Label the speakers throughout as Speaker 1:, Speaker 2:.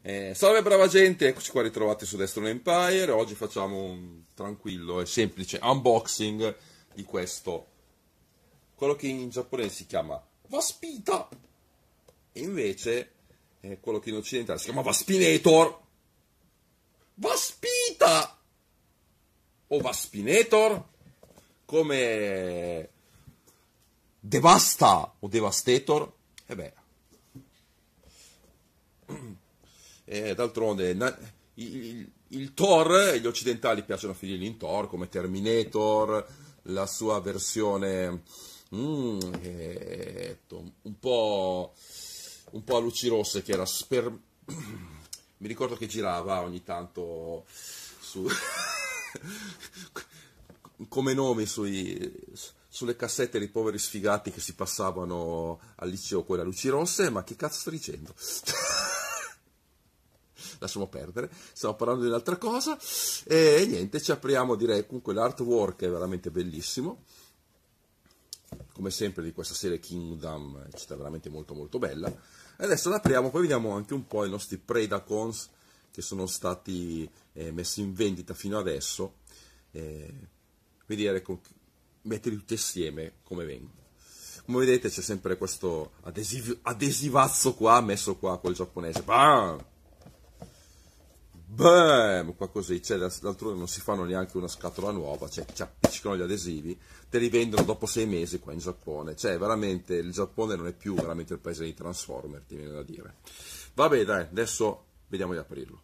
Speaker 1: Eh, salve brava gente, eccoci qua ritrovati su Destro Empire. Oggi facciamo un tranquillo e semplice unboxing di questo. Quello che in giapponese si chiama Vaspita. E invece eh, quello che in occidentale si chiama Vaspinator. Vaspita! O Vaspinator? Come Devasta o Devastator? E eh beh, Eh, d'altronde, na- il, il, Thor, gli occidentali piacciono a finire in Thor, come Terminator, la sua versione mm, eh, un, po', un po' a luci rosse, che era sper... mi ricordo che girava ogni tanto su... come nomi sui, sulle cassette dei poveri sfigati che si passavano al liceo con le luci rosse, ma che cazzo sto dicendo? lasciamo perdere, stiamo parlando di un'altra cosa. E niente, ci apriamo direi con quell'artwork è veramente bellissimo. Come sempre di questa serie Kingdom, eccetera, veramente molto molto bella. E adesso l'apriamo, poi vediamo anche un po' i nostri Predacons che sono stati eh, messi in vendita fino adesso. Eh, vedere con, metterli tutti assieme come vengono. Come vedete c'è sempre questo adesiv- adesivazzo qua, messo qua col giapponese. Bam! bam, qua così, cioè, d'altrove non si fanno neanche una scatola nuova, cioè, ci appiccicano gli adesivi, te li vendono dopo sei mesi qua in Giappone, cioè veramente il Giappone non è più veramente il paese dei Transformer, ti viene da dire. Vabbè dai, adesso vediamo di aprirlo.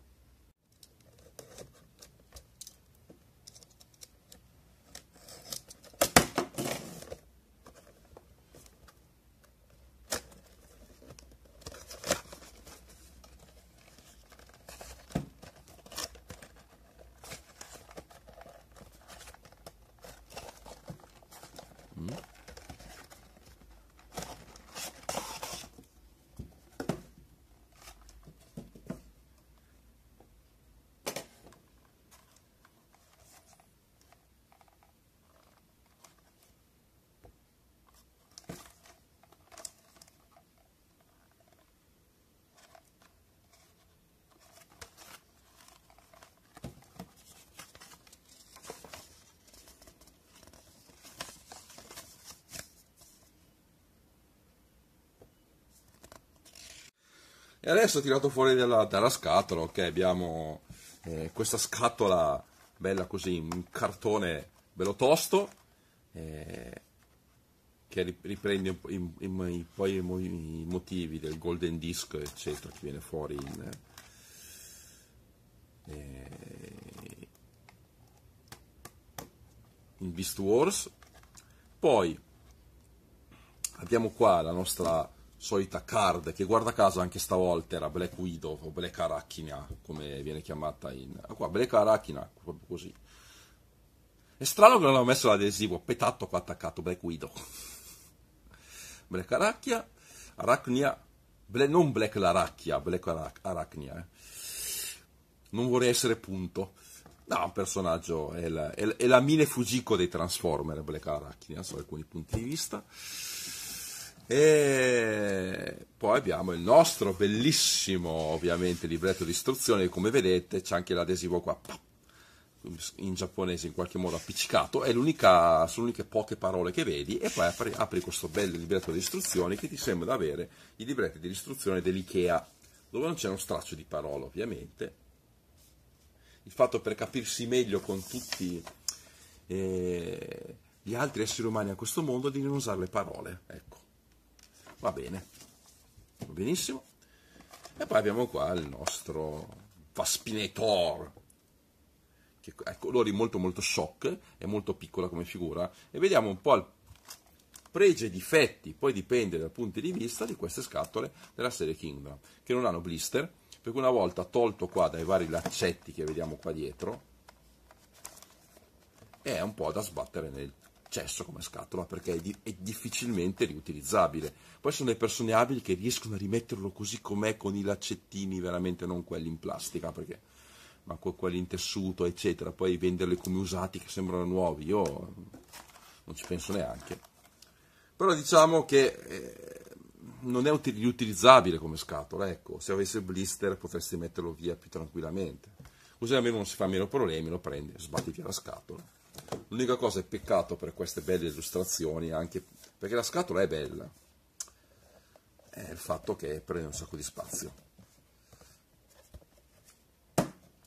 Speaker 1: E adesso ho tirato fuori dalla, dalla scatola, ok, abbiamo eh, questa scatola bella così, un cartone bello tosto, eh, che riprende in, in, in, poi i motivi del golden disc, eccetera, che viene fuori in... Eh, in Beast Wars. Poi abbiamo qua la nostra solita card che guarda caso anche stavolta era Black Widow o Black Arachnia, come viene chiamata in ah, qua Black Arachnia, proprio così è strano che non hanno messo l'adesivo petato qua attaccato Black Widow Black Arachnia, Arachnia Black, non Black Laracchia Black Arach, Arachnia eh. non vorrei essere punto No, un personaggio, è la, è, la Mine Fujiko dei Transformer, Black Arachnia, so alcuni punti di vista. E poi abbiamo il nostro bellissimo, ovviamente, libretto di istruzione. come vedete c'è anche l'adesivo qua, in giapponese in qualche modo appiccicato, è l'unica, sono le uniche poche parole che vedi e poi apri, apri questo bel libretto di istruzioni che ti sembra di avere i libretti di istruzione dell'IKEA, dove non c'è uno straccio di parola ovviamente. Il fatto per capirsi meglio con tutti eh, gli altri esseri umani a questo mondo è di non usare le parole, ecco va bene, va benissimo. E poi abbiamo qua il nostro Vaspinator, che ha colori ecco, molto molto shock, è molto piccola come figura, e vediamo un po' il pregi e difetti, poi dipende dal punto di vista di queste scatole della serie Kingdom, che non hanno blister, perché una volta tolto qua dai vari laccetti che vediamo qua dietro, è un po' da sbattere nel accesso come scatola perché è, di, è difficilmente riutilizzabile. Poi sono le persone abili che riescono a rimetterlo così com'è con i laccettini, veramente non quelli in plastica, perché, ma quelli in tessuto, eccetera. Poi venderli come usati che sembrano nuovi, io non ci penso neanche. Però diciamo che eh, non è util- riutilizzabile come scatola, ecco, se avesse il blister potresti metterlo via più tranquillamente. Così almeno non si fa meno problemi, lo prendi, e sbatti via la scatola. L'unica cosa è peccato per queste belle illustrazioni, anche perché la scatola è bella, è il fatto che prende un sacco di spazio.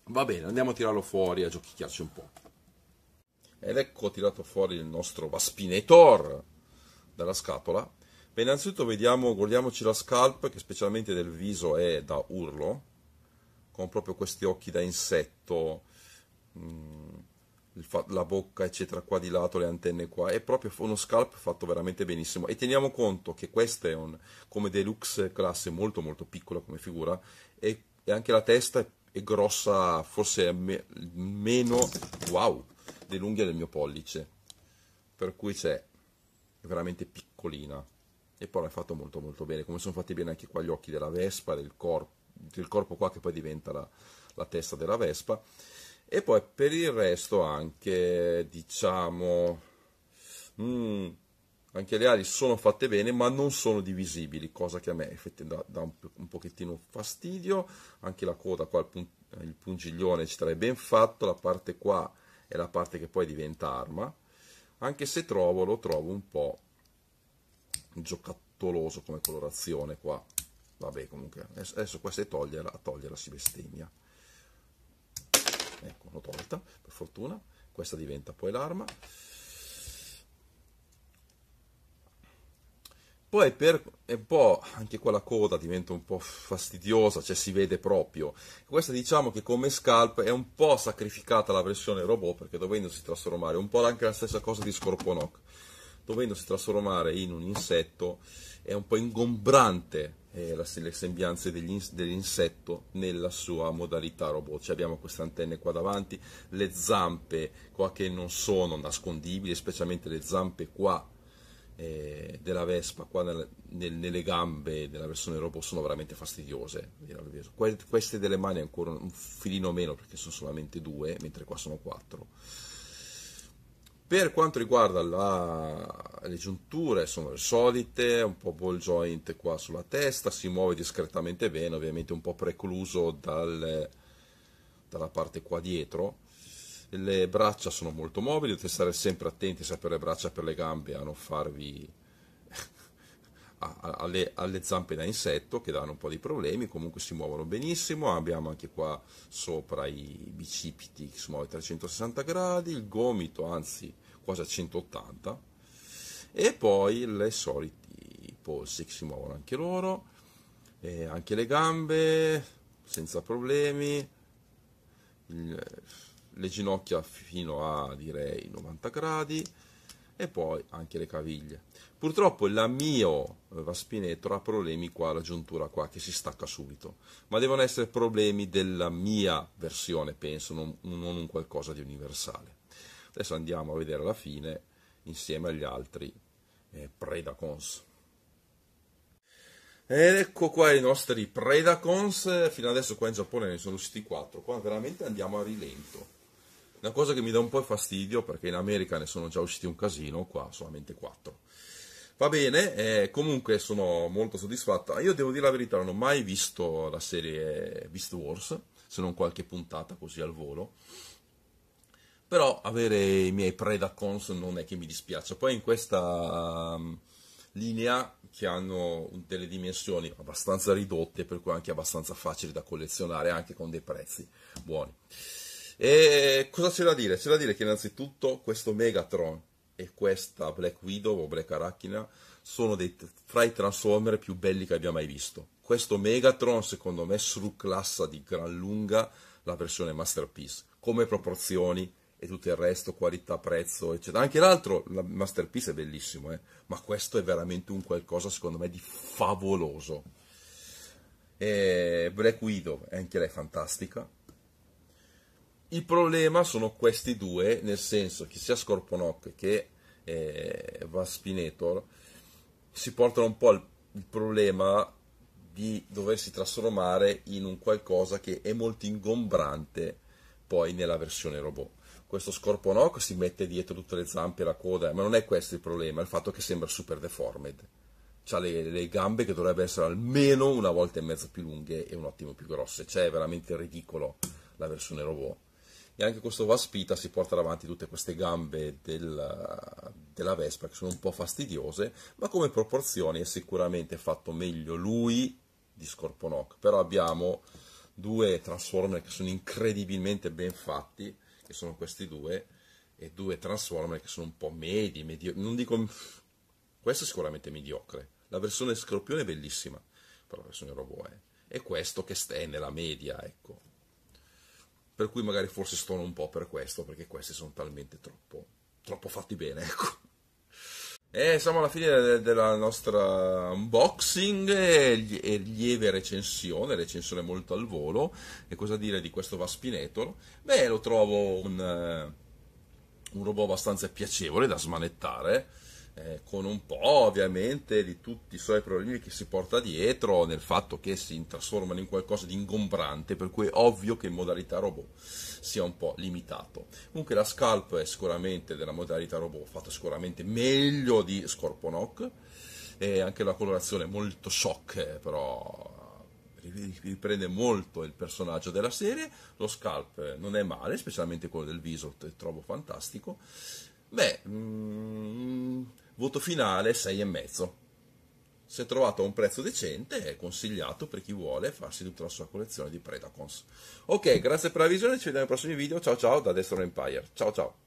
Speaker 1: Va bene, andiamo a tirarlo fuori a giochicchiarci un po'. Ed ecco tirato fuori il nostro Vaspinator dalla scatola. Beh, innanzitutto vediamo, guardiamoci la scalp, che specialmente del viso è da urlo, con proprio questi occhi da insetto. Mm la bocca, eccetera, qua di lato, le antenne qua, è proprio uno scalp fatto veramente benissimo. E teniamo conto che questa è un, come deluxe classe molto molto piccola come figura, e, e anche la testa è, è grossa, forse è me- meno, wow, dell'unghia del mio pollice. Per cui c'è, è veramente piccolina. E poi l'ha fatto molto molto bene, come sono fatti bene anche qua gli occhi della Vespa, del, corp- del corpo qua che poi diventa la, la testa della Vespa e poi per il resto anche diciamo mm, anche le ali sono fatte bene ma non sono divisibili cosa che a me effettivamente dà, dà un, un, pochettino fastidio anche la coda qua il, pun, il pungiglione eccetera è ben fatto la parte qua è la parte che poi diventa arma anche se trovo lo trovo un po' giocattoloso come colorazione qua vabbè comunque adesso questa è toglierla a toglierla si bestemmia porta, per fortuna. Questa diventa poi l'arma. Poi per un po' anche quella coda diventa un po' fastidiosa, cioè si vede proprio. Questa diciamo che come scalp è un po' sacrificata la versione robot perché dovendosi trasformare, un po' anche la stessa cosa di Scorponok dovendosi trasformare in un insetto, è un po' ingombrante eh, la, le sembianze degli, dell'insetto nella sua modalità robot. Cioè abbiamo queste antenne qua davanti, le zampe qua che non sono nascondibili, specialmente le zampe qua eh, della Vespa, qua nel, nel, nelle gambe della versione robot sono veramente fastidiose. queste delle mani ancora un filino meno perché sono solamente due, mentre qua sono quattro per quanto riguarda la, le giunture, sono le solite, un po' ball joint qua sulla testa, si muove discretamente bene, ovviamente un po' precluso dal, dalla parte qua dietro. Le braccia sono molto mobili, dovete stare sempre attenti, per le braccia per le gambe, a non farvi Ah, alle, alle, zampe da insetto che danno un po' di problemi, comunque si muovono benissimo, abbiamo anche qua sopra i bicipiti che si muovono a 360 gradi, il gomito anzi quasi a 180 e poi le soliti polsi che si muovono anche loro, e anche le gambe senza problemi, il, le ginocchia fino a direi 90 gradi e poi anche le caviglie. Purtroppo la mio eh, vaspinetto ha problemi qua alla giuntura qua che si stacca subito, ma devono essere problemi della mia versione, penso, non, non un qualcosa di universale. Adesso andiamo a vedere la fine insieme agli altri eh, Predacons. Ed ecco qua i nostri Predacons, fino adesso qua in Giappone ne sono usciti 4, qua veramente andiamo a rilento una cosa che mi dà un po' fastidio perché in America ne sono già usciti un casino, qua solamente 4. Va bene, eh, comunque sono molto soddisfatto. Io devo dire la verità, non ho mai visto la serie eh, Beast Wars, se non qualche puntata così al volo. Però avere i miei Preda Cons non è che mi dispiace. Poi in questa um, linea che hanno delle dimensioni abbastanza ridotte, per cui anche abbastanza facili da collezionare, anche con dei prezzi buoni. E cosa c'è da dire? C'è da dire che innanzitutto questo Megatron e questa Black Widow o Black Arachina sono dei, fra i Transformer più belli che abbia mai visto. Questo Megatron, secondo me, surclassa di gran lunga la versione Masterpiece, come proporzioni e tutto il resto, qualità, prezzo, eccetera. Anche l'altro, la Masterpiece è bellissimo, eh? ma questo è veramente un qualcosa, secondo me, di favoloso. E Black Widow, anche lei è fantastica, il problema sono questi due, nel senso che sia Scorponok che eh, Vaspinator si portano un po' al problema di doversi trasformare in un qualcosa che è molto ingombrante poi nella versione robot. Questo Scorponok si mette dietro tutte le zampe e la coda, ma non è questo il problema, è il fatto che sembra super deformed. Ha le, le, gambe che dovrebbero essere almeno una volta e mezzo più lunghe e un attimo più grosse. Cioè, è veramente ridicolo la versione robot e anche questo Vaspita si porta davanti tutte queste gambe del, della Vespa che sono un po' fastidiose, ma come proporzioni è sicuramente fatto meglio lui di Scorponok, però abbiamo due Transformer che sono incredibilmente ben fatti, che sono questi due, e due Transformer che sono un po' medi, medio, non dico... questo è sicuramente mediocre, la versione Scorpione è bellissima, però la versione Robo è, e questo che è nella media, ecco per cui magari forse stono un po' per questo, perché questi sono talmente troppo, troppo fatti bene, ecco. E siamo alla fine della nostra unboxing e lieve recensione, recensione molto al volo. E cosa dire di questo Vaspinator? Beh, lo trovo un, un robot abbastanza piacevole da smanettare eh, con un po' ovviamente di tutti i suoi problemi che si porta dietro nel fatto che si trasformano in qualcosa di ingombrante, per cui è ovvio che in modalità robot sia un po' limitato. Comunque la Scalp è sicuramente della modalità robot fatta sicuramente meglio di Scorponok e anche la colorazione è molto shock, eh, però riprende molto il personaggio della serie. Lo scalp eh, non è male, specialmente quello del viso, trovo fantastico. Beh, mm, Voto finale 6,5. Se trovato a un prezzo decente è consigliato per chi vuole farsi tutta la sua collezione di Predacons. Ok, grazie per la visione, ci vediamo nei prossimi video. Ciao ciao da Destro Empire. Ciao ciao.